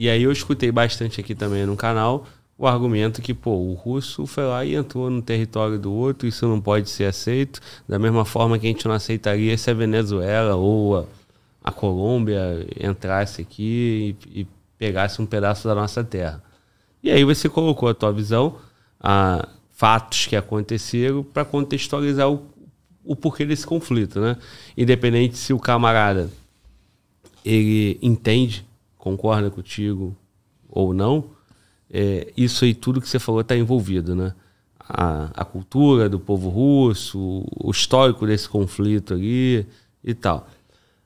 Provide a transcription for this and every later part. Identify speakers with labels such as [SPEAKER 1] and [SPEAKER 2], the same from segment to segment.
[SPEAKER 1] E aí eu escutei bastante aqui também no canal o argumento que, pô, o russo foi lá e entrou no território do outro, isso não pode ser aceito, da mesma forma que a gente não aceitaria se a Venezuela ou a, a Colômbia entrasse aqui e, e, pegasse um pedaço da nossa terra. E aí você colocou a tua visão, a fatos que aconteceram, para contextualizar o, o porquê desse conflito, né? Independente se o camarada ele entende concorda contigo ou não, é, isso aí tudo que você falou está envolvido, né? A, a, cultura do povo russo, o histórico desse conflito ali e tal.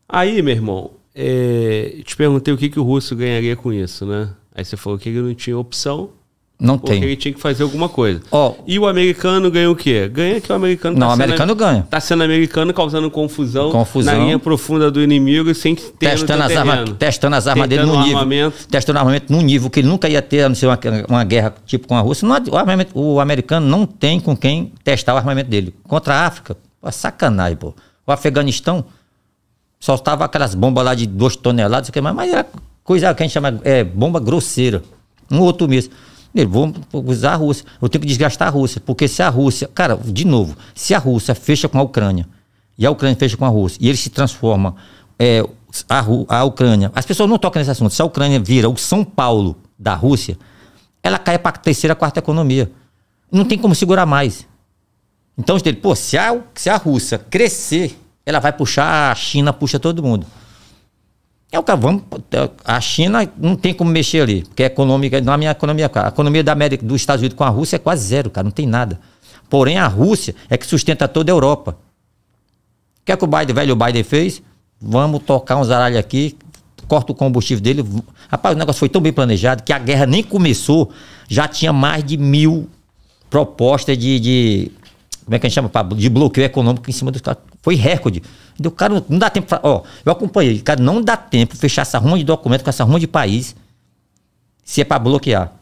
[SPEAKER 1] Aí, meu irmão, é, te perguntei o que, que o russo ganharia com isso, né? Aí você falou que ele não tinha opção, não tem. Porque ele tinha que fazer alguma coisa. Oh. E o americano ganha o quê? Ganha que o americano. Não, tá o americano sendo, ganha. Tá sendo americano, causando confusão, confusão. na linha profunda do inimigo e sem ter testando as armas, Testando as armas dele no armamento nível.
[SPEAKER 2] Armamento. Testando armamento num nível que ele nunca ia ter, a não ser uma, uma guerra tipo com a Rússia. Não, o, o, americano não tem com quem testar o armamento dele. Contra a África, pô, sacanagem, pô. O Afeganistão soltava aquelas bombas lá de 2 toneladas, mas, mas era coisa que a gente chama é, bomba grosseira. Um outro mesmo. Ele, vamos usar a Rússia. Eu tenho que desgastar a Rússia, porque se a Rússia. Cara, de novo, se a Rússia fecha com a Ucrânia, e a Ucrânia fecha com a Rússia, e ele se transforma. É, a, a Ucrânia. As pessoas não tocam nesse assunto. Se a Ucrânia vira o São Paulo da Rússia, ela cai para a terceira, quarta economia. Não tem como segurar mais. Então, ele, pô, se a, se a Rússia crescer, ela vai puxar a China, puxa todo mundo. É o que vamos. A China não tem como mexer ali, porque a economia, não a minha economia, A economia da América, dos Estados Unidos com a Rússia é quase zero, cara, não tem nada. Porém, a Rússia é que sustenta toda a Europa. O que é que o Biden, velho Biden fez? Vamos tocar uns aralhos aqui, corta o combustível dele. Rapaz, o negócio foi tão bem planejado que a guerra nem começou, já tinha mais de mil propostas de, de como é que a gente chama? De bloqueio econômico em cima do cara. Foi recorde. Então, o cara não dá tempo. Ó, eu acompanhei. Cara, não dá tempo fechar essa ronda de documento com essa ronda de país se é para bloquear.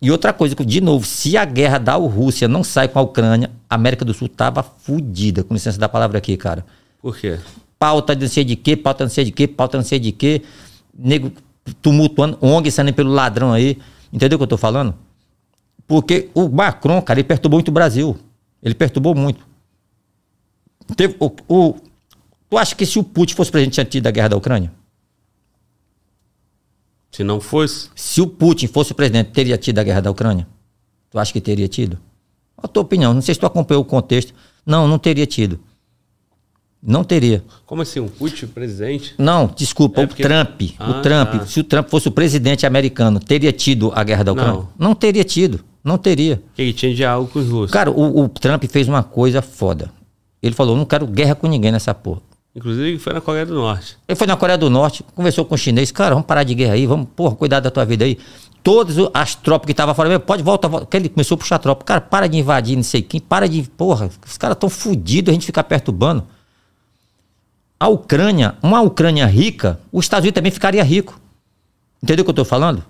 [SPEAKER 2] E outra coisa, de novo, se a guerra da Rússia não sai com a Ucrânia, a América do Sul tava fodida, com licença da palavra aqui, cara. Por quê? Pauta de não sei de quê, pauta de não sei de quê, pauta de não sei de quê. Nego tumultuando, ONG saindo pelo ladrão aí. Entendeu o que eu tô falando? Porque o Macron, cara, ele perturbou muito o Brasil. Ele perturbou muito. Teve, o, o, tu acha que se o Putin fosse presidente antes da guerra da Ucrânia? Se não fosse? Se o Putin fosse o presidente, teria tido a guerra da Ucrânia? Tu acha que teria tido? A tua opinião, não sei se tu acompanhou o contexto. Não, não teria tido. Não teria.
[SPEAKER 1] Como assim? Um Putin presidente? Não,
[SPEAKER 2] desculpa, é o porque... Trump. Ah, o Trump. Ah. Se o Trump fosse o presidente americano, teria tido a guerra da Ucrânia? Não, não teria tido. Não teria. ele tinha diálogo com os russos. Cara, o, o, Trump fez uma coisa foda. Ele falou: não quero guerra com ninguém nessa porra.
[SPEAKER 1] Inclusive, ele foi na Coreia do Norte.
[SPEAKER 2] Ele foi na Coreia do Norte, conversou com o chinês, cara, vamos parar de guerra aí, vamos, porra, cuidar da tua vida aí. Todas as tropas que estavam fora, pode voltar, volta. Que ele começou a puxar a tropa. Cara, para de invadir não sei quem, para de. Porra, os caras estão fodidos, a gente fica perturbando. A Ucrânia, uma Ucrânia rica, os Estados Unidos também ficaria rico. Entendeu o que eu estou falando?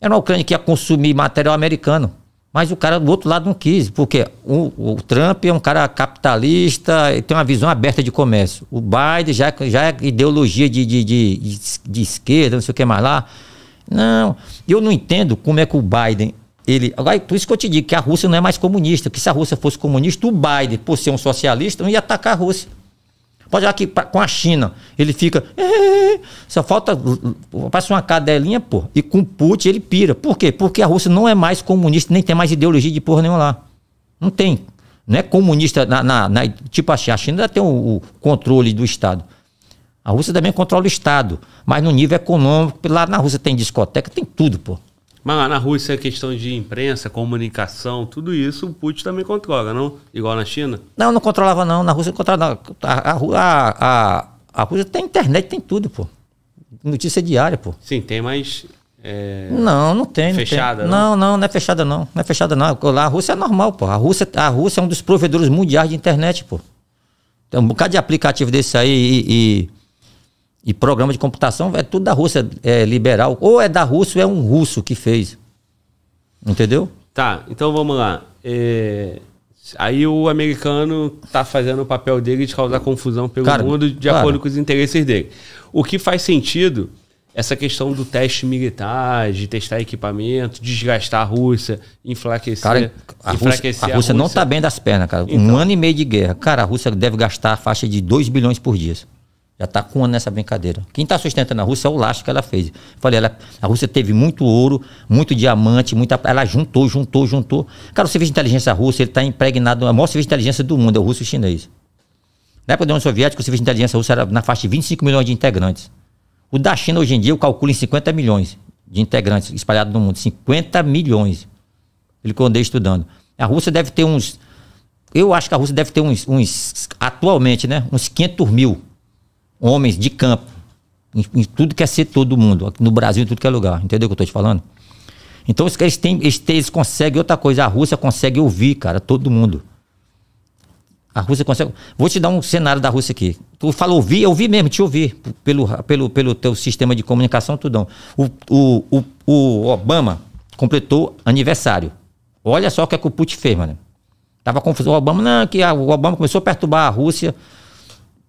[SPEAKER 2] Era uma Ucrânia que ia consumir material americano. Mas o cara do outro lado não quis, porque o, o Trump é um cara capitalista e tem uma visão aberta de comércio. O Biden já, já é ideologia de, de, de, de esquerda, não sei o que mais lá. Não, eu não entendo como é que o Biden. Ele, agora, por isso que eu te digo que a Rússia não é mais comunista, que se a Rússia fosse comunista, o Biden, por ser um socialista, não ia atacar a Rússia. Pode olhar que com a China, ele fica. só falta. passa uma cadelinha, pô. E com Putin ele pira. Por quê? Porque a Rússia não é mais comunista, nem tem mais ideologia de porra nenhuma lá. Não tem. Não é comunista. Na, na, na tipo assim, a China ainda tem o, o, controle do Estado. A Rússia também controla o Estado, mas no nível econômico, lá na Rússia tem discoteca, tem tudo, pô.
[SPEAKER 1] Mas lá na Rússia, a é questão de imprensa, comunicação, tudo isso, o Putin também controla, não? Igual na China?
[SPEAKER 2] Não, não controlava não. Na Rússia não controlava A, a, a, a Rússia tem internet, tem tudo, pô. Notícia diária, pô. Sim, tem, mas é... Não, não tem. Fechada? Não, tem. Não? não, não, não é fechada não. Não é fechada não. Lá a Rússia é normal, pô. A Rússia, a Rússia é um dos provedores mundiais de internet, pô. Tem um bocado de aplicativo desse aí e, e programa de computação é tudo da Rússia, é liberal. Ou é da Rússia ou é um russo que fez. Entendeu?
[SPEAKER 1] Tá, então vamos lá. É... Aí o americano tá fazendo o papel dele de causar confusão pelo cara, mundo de cara. acordo com os interesses dele. O que faz sentido, essa questão do teste militar, de testar equipamento, desgastar a Rússia, enfraquecer. Cara, a, enfraquecer Rússia, a, Rússia a Rússia não tá bem
[SPEAKER 2] das pernas, cara. Então, um ano e meio de guerra. Cara, a Rússia deve gastar a faixa de 2 bilhões por dia. Já está com um ano nessa brincadeira. Quem está sustentando a Rússia é o laço que ela fez. Falei, ela, a Rússia teve muito ouro, muito diamante, muita, ela juntou, juntou, juntou. Cara, o serviço de inteligência russa está impregnado, o maior serviço de inteligência do mundo é o russo e o chinês. Na época da União Soviética, o serviço de inteligência russa era na faixa de 25 milhões de integrantes. O da China, hoje em dia, eu calculo em 50 milhões de integrantes espalhados no mundo. 50 milhões. Ele quando estudando. A Rússia deve ter uns. Eu acho que a Rússia deve ter uns, uns atualmente, né? Uns 500 mil homens de campo, em, em tudo que é ser todo mundo, no Brasil, em tudo que é lugar. Entendeu o que eu estou te falando? Então eles, têm, eles, eles conseguem outra coisa, a Rússia consegue ouvir, cara, todo mundo. A Rússia consegue. Vou te dar um cenário da Rússia aqui. Tu fala ouvir, eu ouvi mesmo, te ouvi, pelo, pelo, pelo teu sistema de comunicação, tudão. O, o, o, o Obama completou aniversário. Olha só o que, é que o Putin fez, mano. Tava confuso. O Obama, não, que a, o Obama começou a perturbar a Rússia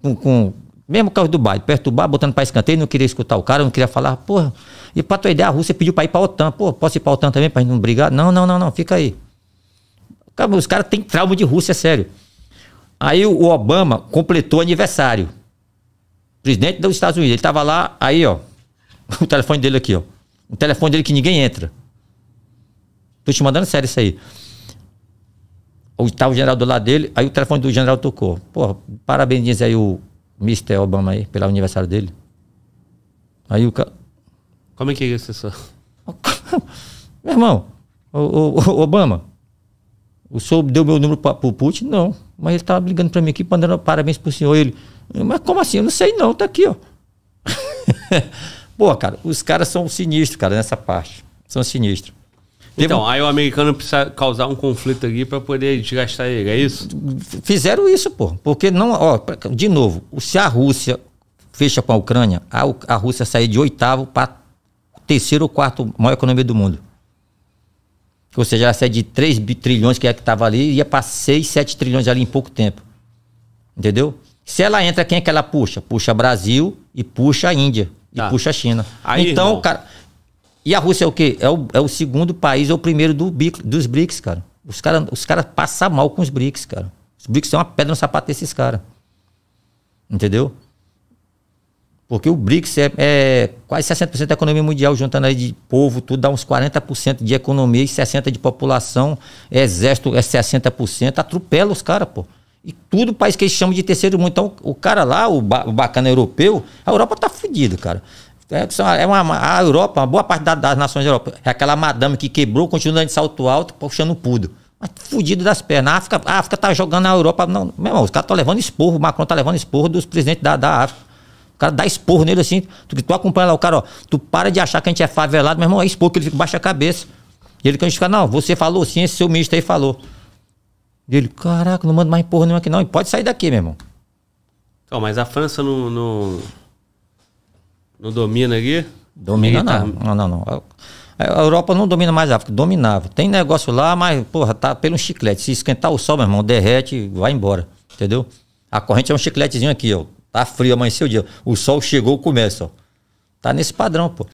[SPEAKER 2] com, com mesmo carro do baile, perturbar, botando para escanteio, não queria escutar o cara, não queria falar, porra. E para tua ideia, a Rússia pediu para ir para a OTAN. Pô, posso ir para a OTAN também para gente não brigar? Não, não, não, não, fica aí. Os caras têm trauma de Rússia, sério. Aí o Obama completou aniversário. Presidente dos Estados Unidos. Ele estava lá, aí, ó. O telefone dele aqui, ó. O telefone dele que ninguém entra. Tô te mandando sério isso aí. ou tá o general do lado dele, aí o telefone do general tocou. Pô, parabéns aí o Mr. Obama aí, pelo aniversário dele. Aí o cara.
[SPEAKER 1] Como é que é isso,
[SPEAKER 2] Meu irmão, o, o, o Obama, o senhor deu meu número para o Putin? Não. Mas ele tava ligando para mim aqui, mandando parabéns pro senhor. Ele, mas como assim? Eu não sei não, tá aqui, ó. Pô, cara, os caras são sinistros, cara, nessa parte. São sinistros. Então, aí o americano precisa causar um conflito
[SPEAKER 1] aqui para poder desgastar ele, é isso?
[SPEAKER 2] Fizeram isso, pô. Porque não, ó, de novo, se a Rússia fecha com a Ucrânia, a, a Rússia sair de oitavo para terceiro ou quarto maior economia do mundo. Ou seja, ela sai de 3 trilhões que é que estava ali, ia para 6, 7 trilhões ali em pouco tempo. Entendeu? Se ela entra, quem é que ela puxa? Puxa Brasil e puxa a Índia. E tá. puxa a China. Aí, então, irmão, cara. E a Rússia é o quê? É o, é o segundo país, é o primeiro do, dos BRICS, cara. Os caras os cara passam mal com os BRICS, cara. Os BRICS são uma pedra no sapato desses caras. Entendeu? Porque o BRICS é, é quase 60% da economia mundial, juntando aí de povo, tudo dá uns 40% de economia e 60% de população, exército é 60%, atropela os caras, pô. E tudo país que eles chamam de terceiro mundo. Então, o cara lá, o, ba o bacana europeu, a Europa tá fudida, cara. É, é uma, a Europa, uma boa parte da, das nações da Europa, é aquela madame que quebrou, continua de salto alto, puxando o pudo. Mas fudido das pernas. A África, a África tá jogando a Europa. Não, meu irmão, os caras estão tá levando esporro, o Macron tá levando esporro dos presidentes da, da África. O cara dá esporro nele assim. Tu, tu acompanha lá o cara, ó. Tu para de achar que a gente é favelado, meu irmão, é esporro que ele fica baixa a cabeça. E ele quando fica, não, você falou sim, esse seu ministro aí falou. E ele, caraca, não manda mais porra nenhuma aqui não. E pode sair daqui, meu irmão. Então,
[SPEAKER 1] mas a França não, não, não domina aqui?
[SPEAKER 2] Domina não, não, não, não. A Europa não domina mais a África, dominava. Tem negócio lá, mas, porra, tá pelo chiclete. Se esquentar o sol, meu irmão, derrete, vai embora. Entendeu? A corrente é um chicletezinho aqui, ó. Tá frio, amanheceu o dia. O sol chegou, começa, ó. Tá nesse padrão, pô.